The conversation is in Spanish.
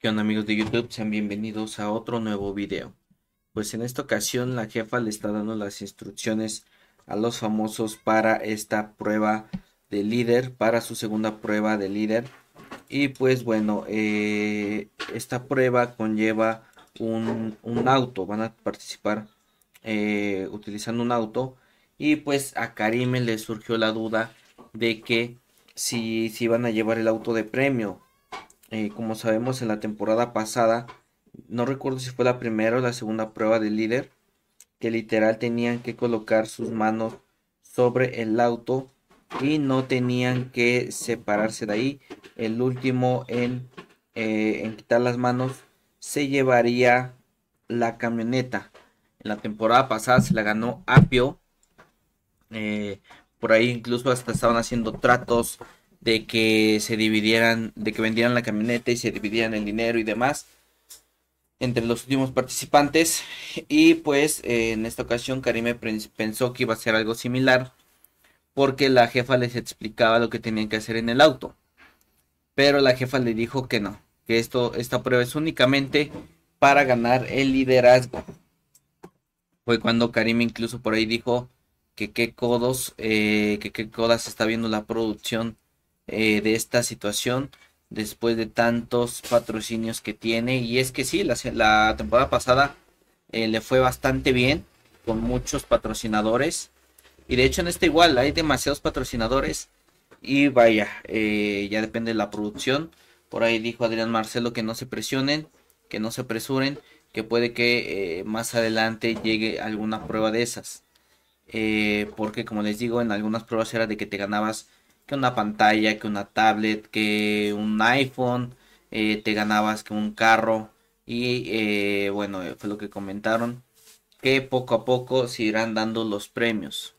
¿Qué onda amigos de YouTube? Sean bienvenidos a otro nuevo video. Pues en esta ocasión la jefa le está dando las instrucciones a los famosos para esta prueba de líder, para su segunda prueba de líder. Y pues bueno, eh, esta prueba conlleva un, auto, van a participar eh, utilizando un auto. Y pues a Karime le surgió la duda de que si, si van a llevar el auto de premio, eh, como sabemos en la temporada pasada, no recuerdo si fue la primera o la segunda prueba del líder, que literal tenían que colocar sus manos sobre el auto y no tenían que separarse de ahí. El último en, eh, quitar las manos se llevaría la camioneta. En la temporada pasada se la ganó Apio. Eh, por ahí incluso hasta estaban haciendo tratos de que se dividieran, de que vendieran la camioneta y se dividieran el dinero y demás entre los últimos participantes. Y pues en esta ocasión Karime pensó que iba a ser algo similar porque la jefa les explicaba lo que tenían que hacer en el auto. Pero la jefa le dijo que no, que esto, esta prueba es únicamente para ganar el liderazgo. Fue cuando Karime incluso por ahí dijo que qué codos, eh, que qué codas está viendo la producción eh, de esta situación después de tantos patrocinios que tiene. Y es que sí, la, temporada pasada eh, le fue bastante bien con muchos patrocinadores. Y de hecho en este igual hay demasiados patrocinadores. Y vaya, eh, ya depende de la producción. Por ahí dijo Adrián Marcelo que no se presionen, que no se apresuren, que puede que más adelante llegue alguna prueba de esas. porque como les digo, en algunas pruebas era de que te ganabas que una pantalla, que una tablet, que un iPhone, eh, te ganabas que un carro. Y eh, bueno, fue lo que comentaron, que poco a poco se irán dando los premios.